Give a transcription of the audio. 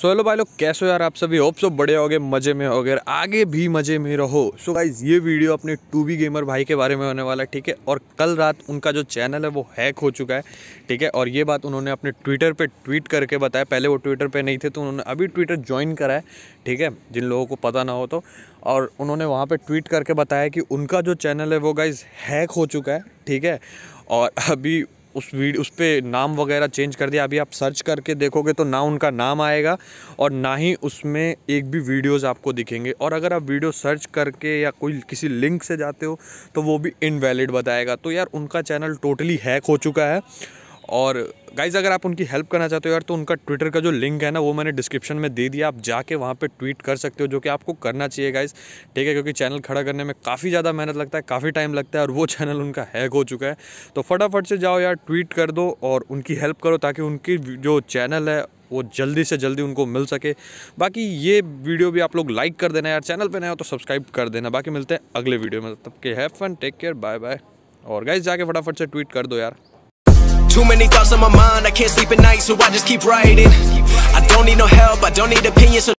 So hello भाई लोग कैसे हो यार आप सभी होप सो बड़े हो गए मज़े में हो गए आगे भी मज़े में रहो सो so गाइज ये वीडियो अपने टू बी गेमर भाई के बारे में होने वाला है ठीक है और कल रात उनका जो चैनल है वो हैक हो चुका है ठीक है और ये बात उन्होंने अपने ट्विटर पे ट्वीट करके बताया पहले वो ट्विटर पे नहीं थे तो उन्होंने अभी ट्विटर ज्वाइन करा है ठीक है जिन लोगों को पता ना हो तो और उन्होंने वहाँ पर ट्वीट करके बताया कि उनका जो चैनल है वो गाइज़ हैक हो चुका है ठीक है और अभी उस वीडियो उस पर नाम वगैरह चेंज कर दिया अभी आप सर्च करके देखोगे तो ना उनका नाम आएगा और ना ही उसमें एक भी वीडियोज़ आपको दिखेंगे और अगर आप वीडियो सर्च करके या कोई किसी लिंक से जाते हो तो वो भी इनवैलिड बताएगा तो यार उनका चैनल टोटली हैक हो चुका है और गाइज़ अगर आप उनकी हेल्प करना चाहते हो यार तो उनका ट्विटर का जो लिंक है ना वो मैंने डिस्क्रिप्शन में दे दिया आप जाके वहाँ पे ट्वीट कर सकते हो जो कि आपको करना चाहिए गाइज़ ठीक है क्योंकि चैनल खड़ा करने में काफ़ी ज़्यादा मेहनत लगता है काफ़ी टाइम लगता है और वो चैनल उनका हैक हो चुका है तो फटाफट से जाओ यार ट्वीट कर दो और उनकी हेल्प करो ताकि उनकी जो चैनल है वो जल्दी से जल्दी उनको मिल सके बाकी ये वीडियो भी आप लोग लाइक कर देना यार चैनल पर नए हो तो सब्सक्राइब कर देना बाकी मिलते हैं अगले वीडियो में तब के have fun take care bye bye और गाइज जाके फटाफट से ट्वीट कर दो यार Too many thoughts on my mind, I can't sleep at night, so I just keep writing. I don't need no help, I don't need opinions. So